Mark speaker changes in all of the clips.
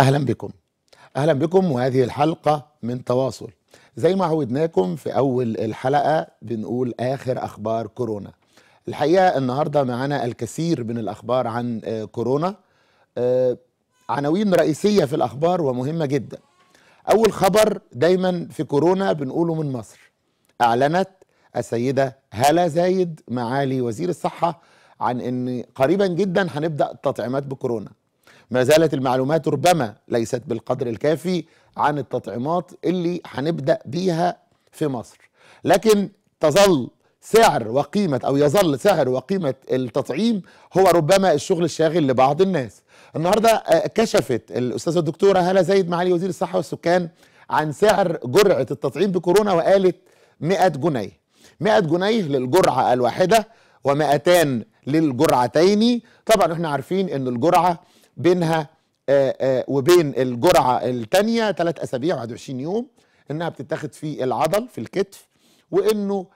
Speaker 1: اهلا بكم اهلا بكم وهذه الحلقه من تواصل زي ما عودناكم في اول الحلقه بنقول اخر اخبار كورونا الحقيقه النهارده معانا الكثير من الاخبار عن آه، كورونا آه، عناوين رئيسيه في الاخبار ومهمه جدا اول خبر دايما في كورونا بنقوله من مصر اعلنت السيده هاله زايد معالي وزير الصحه عن ان قريبا جدا هنبدا التطعيمات بكورونا ما زالت المعلومات ربما ليست بالقدر الكافي عن التطعيمات اللي هنبدا بيها في مصر لكن تظل سعر وقيمة أو يظل سعر وقيمة التطعيم هو ربما الشغل الشاغل لبعض الناس النهاردة آه، كشفت الأستاذة الدكتورة هلا زايد معالي وزير الصحة والسكان عن سعر جرعة التطعيم بكورونا وقالت 100 جنيه 100 جنيه للجرعة الواحدة و200 للجرعتين طبعا احنا عارفين ان الجرعة بينها آه، آه، وبين الجرعه الثانيه ثلاث اسابيع 21 يوم انها بتتاخد في العضل في الكتف وانه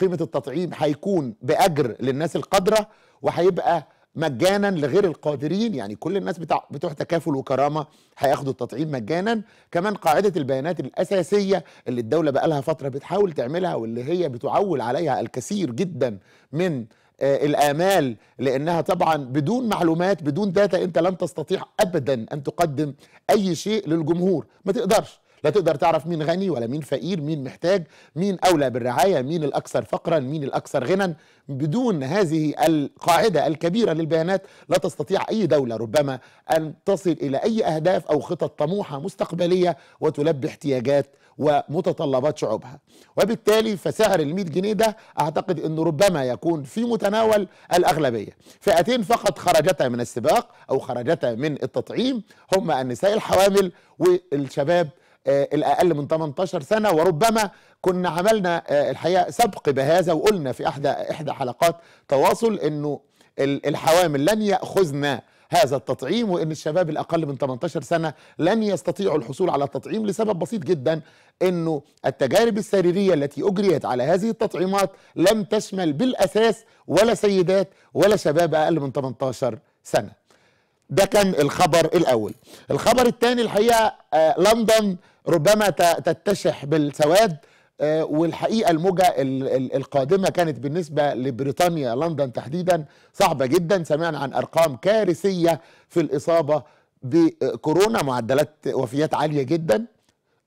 Speaker 1: قيمه التطعيم هيكون باجر للناس القادره وهيبقى مجانا لغير القادرين يعني كل الناس بتاع بتوع تكافل وكرامه هياخدوا التطعيم مجانا كمان قاعده البيانات الاساسيه اللي الدوله بقى لها فتره بتحاول تعملها واللي هي بتعول عليها الكثير جدا من آه، الامال لانها طبعا بدون معلومات بدون داتا انت لن تستطيع ابدا ان تقدم اي شيء للجمهور ما تقدرش لا تقدر تعرف مين غني ولا مين فقير مين محتاج مين أولى بالرعاية مين الأكثر فقرا مين الأكثر غنى بدون هذه القاعدة الكبيرة للبيانات لا تستطيع أي دولة ربما أن تصل إلى أي أهداف أو خطط طموحة مستقبلية وتلبي احتياجات ومتطلبات شعوبها وبالتالي فسعر ال جنيه ده اعتقد انه ربما يكون في متناول الاغلبيه فئتين فقط خرجتا من السباق او خرجتا من التطعيم هما النساء الحوامل والشباب آه، الاقل من 18 سنه وربما كنا عملنا آه، الحقيقه سبق بهذا وقلنا في احدى احدى حلقات تواصل انه الحوامل لن ياخذنا هذا التطعيم وان الشباب الاقل من 18 سنه لن يستطيعوا الحصول على التطعيم لسبب بسيط جدا انه التجارب السريريه التي اجريت على هذه التطعيمات لم تشمل بالاساس ولا سيدات ولا شباب اقل من 18 سنه ده كان الخبر الاول الخبر الثاني الحقيقه آه، لندن ربما تتشح بالسواد آه، والحقيقه الموجه القادمه كانت بالنسبه لبريطانيا لندن تحديدا صعبه جدا سمعنا عن ارقام كارثيه في الاصابه بكورونا معدلات وفيات عاليه جدا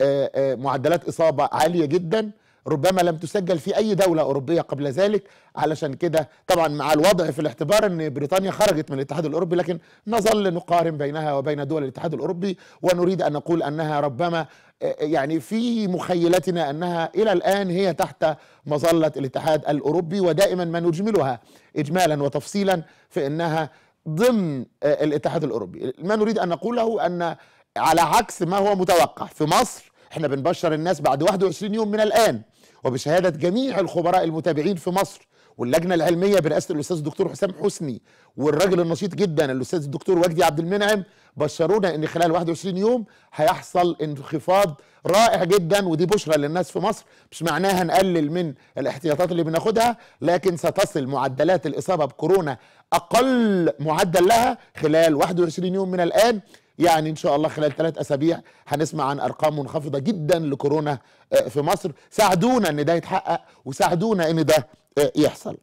Speaker 1: آه، آه، معدلات اصابه عاليه جدا ربما لم تسجل في أي دولة أوروبية قبل ذلك علشان كده طبعا مع الوضع في الاعتبار أن بريطانيا خرجت من الاتحاد الأوروبي لكن نظل نقارن بينها وبين دول الاتحاد الأوروبي ونريد أن نقول أنها ربما آه، آه، يعني في مخيلتنا أنها إلى الآن هي تحت مظلة الاتحاد الأوروبي ودائما ما نجملها إجمالا وتفصيلا في أنها ضمن آه، الاتحاد الأوروبي ما نريد أن نقوله أن على عكس ما هو متوقع في مصر احنا بنبشر الناس بعد 21 يوم من الآن وبشهادة جميع الخبراء المتابعين في مصر واللجنة العلمية برئاسة الأستاذ الدكتور حسام حسني والراجل النشيط جدا الأستاذ الدكتور وجدي عبد المنعم بشرونا إن خلال 21 يوم هيحصل انخفاض رائع جدا ودي بشرى للناس في مصر مش معناها نقلل من الاحتياطات اللي بناخدها لكن ستصل معدلات الإصابة بكورونا أقل معدل لها خلال 21 يوم من الآن يعني ان شاء الله خلال ثلاث اسابيع هنسمع عن ارقام منخفضه جدا لكورونا آه، في مصر ساعدونا ان ده يتحقق وساعدونا ان ده آه، يحصل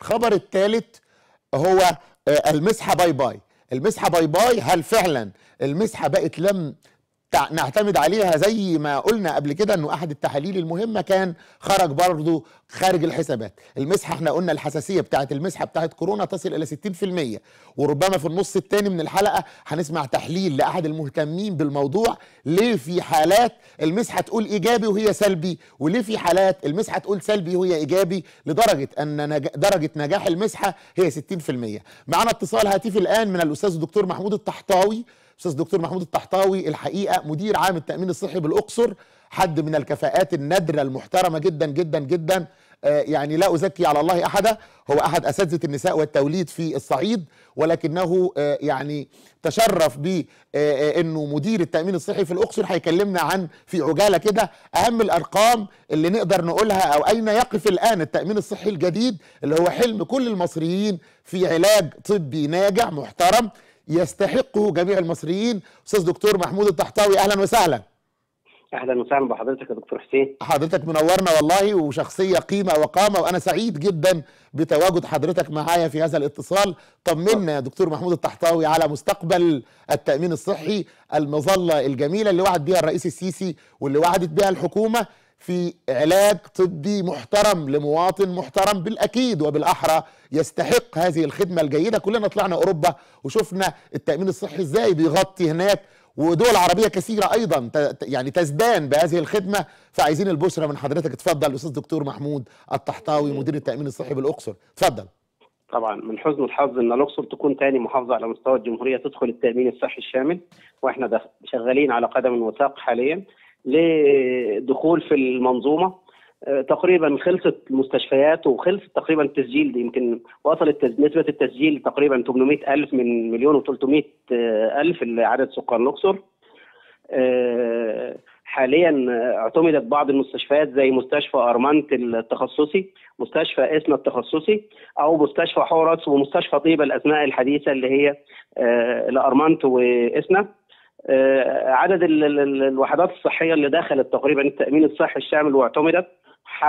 Speaker 1: الخبر الثالث هو آه، المسحه باي باي المسحه باي باي هل فعلا المسحه بقت لم نعتمد عليها زي ما قلنا قبل كده انه احد التحاليل المهمه كان خرج برضه خارج الحسابات المسحه احنا قلنا الحساسيه بتاعت المسحه بتاعت كورونا تصل الى 60% وربما في النص الثاني من الحلقه هنسمع تحليل لاحد المهتمين بالموضوع ليه في حالات المسحه تقول ايجابي وهي سلبي وليه في حالات المسحه تقول سلبي وهي ايجابي لدرجه ان درجه نجاح المسحه هي 60% معانا اتصال هاتفي الان من الاستاذ الدكتور محمود الطحطاوي استاذ دكتور محمود الطحطاوي الحقيقه مدير عام التامين الصحي بالاقصر حد من الكفاءات النادره المحترمه جدا جدا جدا آه، يعني لا ازكي على الله احدا هو احد اساتذه النساء والتوليد في الصعيد ولكنه آه، يعني تشرف ب آه، انه مدير التامين الصحي في الاقصر هيكلمنا عن في عجاله كده اهم الارقام اللي نقدر نقولها او اين يقف الان التامين الصحي الجديد اللي هو حلم كل المصريين في علاج طبي ناجع محترم يستحقه جميع المصريين استاذ دكتور محمود الطحطاوي اهلا وسهلا اهلا وسهلا بحضرتك يا دكتور حسين حضرتك منورنا والله وشخصيه قيمه وقامه وانا سعيد جدا بتواجد حضرتك معايا في هذا الاتصال طمنا يا دكتور محمود الطحطاوي على مستقبل التامين الصحي المظله الجميله اللي وعد بها الرئيس السيسي واللي وعدت بها الحكومه في علاج طبي محترم لمواطن محترم بالأكيد وبالأحرى يستحق هذه الخدمة الجيدة كلنا طلعنا أوروبا وشفنا التأمين الصحي إزاي بيغطي هناك ودول عربية كثيرة أيضا يعني تزدان بهذه الخدمة فعايزين البشرة من حضرتك اتفضل الأستاذ دكتور محمود الطحطاوي مدير التأمين الصحي بالأقصر اتفضل
Speaker 2: طبعا من حزن الحظ ان الاقصر تكون ثاني محافظه على مستوى الجمهوريه تدخل التامين الصحي الشامل واحنا شغالين على قدم وساق حاليا لدخول في المنظومه آه، تقريبا خلصت المستشفيات وخلص تقريبا التسجيل دي يمكن وصلت نسبه التسجيل تقريبا 800 الف من مليون و300 الف عدد سكان الاقصر آه، حاليا اعتمدت بعض المستشفيات زي مستشفى ارمنت التخصصي مستشفى اسنا التخصصي او مستشفى حورس ومستشفى طيبه الاسماء الحديثه اللي هي الارمنت آه، واسنا آه، عدد الوحدات الصحيه اللي دخلت تقريبا التامين الصحي الشامل واعتمدت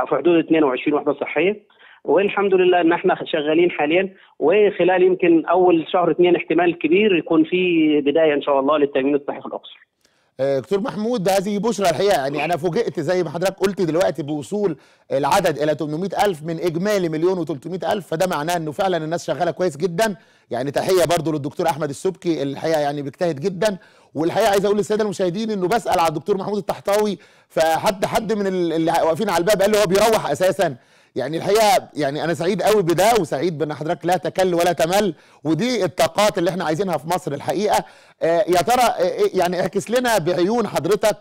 Speaker 2: في حدود 22 وحده صحيه والحمد لله ان احنا شغالين حاليا وخلال يمكن اول شهر اثنين احتمال كبير يكون في بدايه ان شاء الله للتامين الصحي في الاقصر.
Speaker 1: آه، دكتور محمود هذه بشرى الحقيقه يعني انا فوجئت زي ما حضرتك قلت دلوقتي بوصول العدد الى 800 الف من اجمالي مليون و300 الف فده معناه انه فعلا الناس شغاله كويس جدا يعني تحيه برضو للدكتور احمد السبكي الحقيقه يعني بيجتهد جدا والحقيقه عايز اقول للساده المشاهدين انه بسال على الدكتور محمود التحتاوي فحد حد من اللي واقفين على الباب قال لي هو بيروح اساسا يعني الحقيقه يعني انا سعيد قوي بده وسعيد بان حضرتك لا تكل ولا تمل ودي الطاقات اللي احنا عايزينها في مصر الحقيقه آه، يا ترى آه، آه، يعني اعكس لنا بعيون حضرتك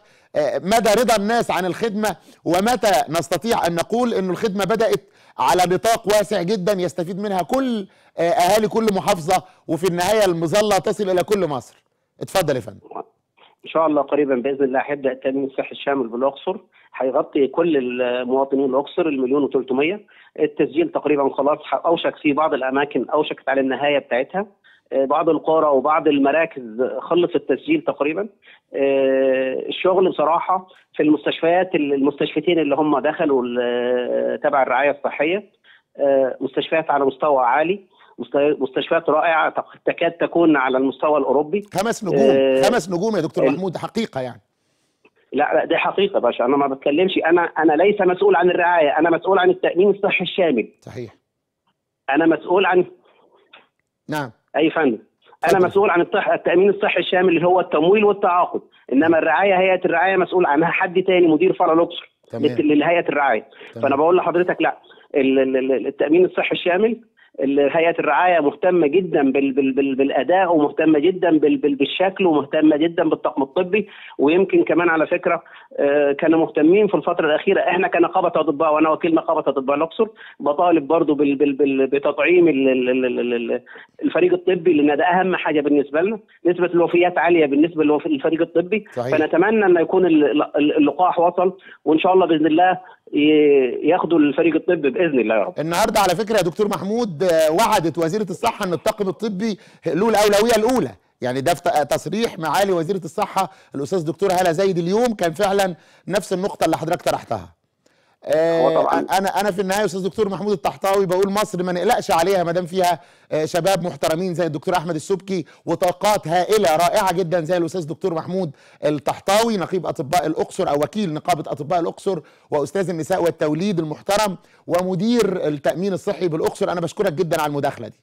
Speaker 1: مدى رضا الناس عن الخدمه ومتى نستطيع ان نقول ان الخدمه بدات على نطاق واسع جدا يستفيد منها كل اهالي كل محافظه وفي النهايه المظله تصل الى كل مصر اتفضل يا فندم
Speaker 2: ان شاء الله قريبا باذن الله هيبدا التامين الصحي الشامل بالاقصر هيغطي كل المواطنين الاقصر المليون و300 التسجيل تقريبا خلاص اوشك في بعض الاماكن اوشكت على النهايه بتاعتها آه، بعض القرى وبعض المراكز خلص التسجيل تقريبا آه، الشغل بصراحه في المستشفيات المستشفيتين اللي هم دخلوا تبع الرعايه الصحيه آه، مستشفيات على مستوى عالي مستشفيات رائعه تكاد تكون على المستوى الاوروبي خمس نجوم آه
Speaker 1: خمس نجوم يا دكتور محمود حقيقه يعني
Speaker 2: لا لا دي حقيقه باشا انا ما بتكلمش انا انا ليس مسؤول عن الرعايه انا مسؤول عن التامين الصحي الشامل صحيح انا مسؤول عن نعم اي فندم انا مسؤول عن التامين الصحي الشامل اللي هو التمويل والتعاقد انما الرعايه هيئه الرعايه مسؤول عنها حد تاني مدير فرع الاقصر لهيئه الرعايه تمام. فانا بقول لحضرتك لا التامين الصحي الشامل هيئه الرعايه مهتمه جدا بال بال بال بالاداء ومهتمه جدا بال بال بالشكل ومهتمه جدا بالطقم الطبي ويمكن كمان على فكره آه، كانوا مهتمين في الفتره الاخيره احنا كنقابه اطباء وانا وكيل نقابه اطباء الاقصر بطالب برضو بال بال بال بتطعيم الفريق الطبي لان ده اهم حاجه بالنسبه لنا نسبه الوفيات عاليه بالنسبه للفريق الطبي صحيح. فنتمنى ان يكون اللقاح وصل وان شاء الله باذن الله ياخدوا الفريق الطبي باذن
Speaker 1: الله يا رب. النهارده على فكره يا دكتور محمود آه، وعدت وزيره الصحه ان الطاقم الطبي له الاولويه الاولى، يعني ده تصريح معالي وزيره الصحه الاستاذ دكتور هاله زايد اليوم كان فعلا نفس النقطه اللي حضرتك طرحتها. آه، انا انا في النهايه استاذ دكتور محمود الطحطاوي بقول مصر ما نقلقش عليها ما دام فيها آه، شباب محترمين زي الدكتور احمد السبكي وطاقات هائله رائعه جدا زي الاستاذ دكتور محمود الطحطاوي نقيب اطباء الاقصر او وكيل نقابه اطباء الاقصر واستاذ النساء والتوليد المحترم ومدير التامين الصحي بالاقصر انا بشكرك جدا على المداخله دي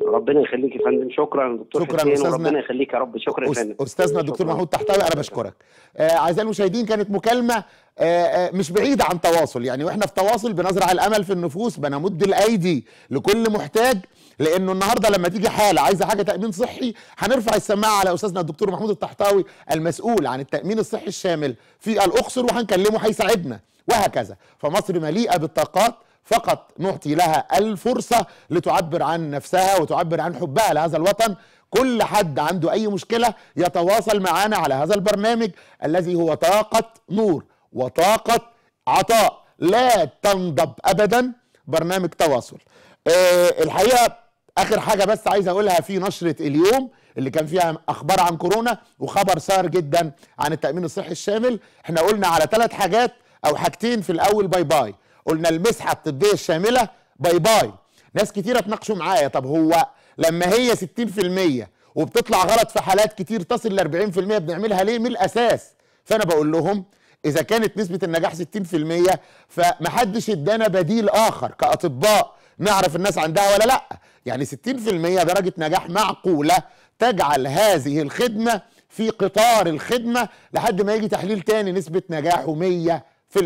Speaker 2: ربنا يخليك يا فندم شكرا دكتور شكرا استاذنا ربنا يخليك يا رب شكرا يا فندم استاذنا الدكتور محمود
Speaker 1: تحتوي انا بشكرك آه اعزائي المشاهدين كانت مكالمه آه، آه، مش بعيده عن تواصل يعني واحنا في تواصل بنزرع الامل في النفوس بنمد الايدي لكل محتاج لانه النهارده لما تيجي حاله عايزه حاجه تامين صحي هنرفع السماعه على استاذنا الدكتور محمود التحتاوي المسؤول عن التامين الصحي الشامل في الاقصر وهنكلمه هيساعدنا وهكذا فمصر مليئه بالطاقات فقط نعطي لها الفرصة لتعبر عن نفسها وتعبر عن حبها لهذا الوطن كل حد عنده أي مشكلة يتواصل معنا على هذا البرنامج الذي هو طاقة نور وطاقة عطاء لا تنضب أبدا برنامج تواصل أه الحقيقة آخر حاجة بس عايز أقولها في نشرة اليوم اللي كان فيها اخبار عن كورونا وخبر سار جدا عن التامين الصحي الشامل احنا قلنا على ثلاث حاجات او حاجتين في الاول باي باي قلنا المسحه الطبيه الشامله باي باي ناس كتيره تناقشوا معايا طب هو لما هي 60% وبتطلع غلط في حالات كتير تصل ل 40% بنعملها ليه من الاساس فانا بقول لهم اذا كانت نسبه النجاح 60% فمحدش ادانا بديل اخر كاطباء نعرف الناس عندها ولا لا يعني 60% درجه نجاح معقوله تجعل هذه الخدمه في قطار الخدمه لحد ما يجي تحليل تاني نسبه نجاحه 100%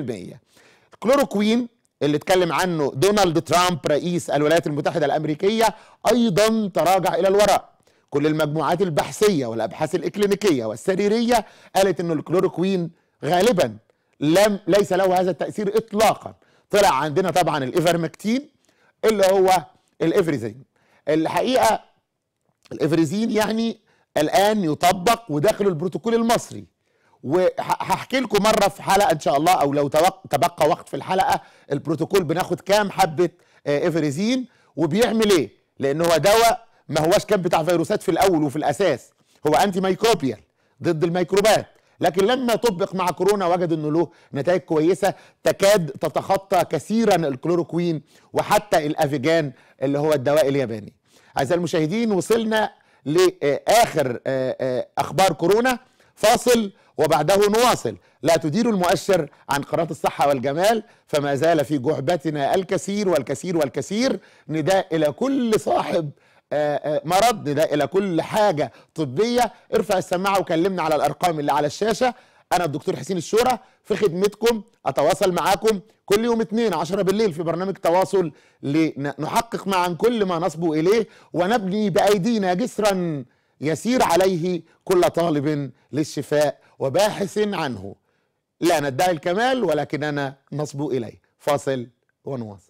Speaker 1: كلوروكوين اللي اتكلم عنه دونالد ترامب رئيس الولايات المتحدة الأمريكية أيضا تراجع إلى الوراء كل المجموعات البحثية والأبحاث الإكلينيكية والسريرية قالت أن الكلوروكوين غالبا لم ليس له هذا التأثير إطلاقا طلع عندنا طبعا الإيفرمكتين اللي هو الإفريزين الحقيقة الإفريزين يعني الآن يطبق وداخله البروتوكول المصري وهحكي لكم مره في حلقه ان شاء الله او لو تبقى وقت في الحلقه البروتوكول بناخد كام حبه آه، افريزين وبيعمل ايه لان هو دواء ما هواش كان بتاع فيروسات في الاول وفي الاساس هو انتي ميكروبيال ضد الميكروبات لكن لما طبق مع كورونا وجد انه له نتائج كويسه تكاد تتخطى كثيرا الكلوروكوين وحتى الافيجان اللي هو الدواء الياباني اعزائي المشاهدين وصلنا لاخر آه، آه، اخبار كورونا فاصل وبعده نواصل لا تدير المؤشر عن قناة الصحة والجمال فما زال في جعبتنا الكثير والكثير والكثير نداء إلى كل صاحب آه، آه، مرض نداء إلى كل حاجة طبية ارفع السماعة وكلمنا على الأرقام اللي على الشاشة أنا الدكتور حسين الشورى في خدمتكم أتواصل معاكم كل يوم اثنين عشرة بالليل في برنامج تواصل لنحقق معا كل ما نصبو إليه ونبني بأيدينا جسرا يسير عليه كل طالب للشفاء وباحث عنه لا ندعي الكمال ولكننا نصبو اليه فاصل ونواصل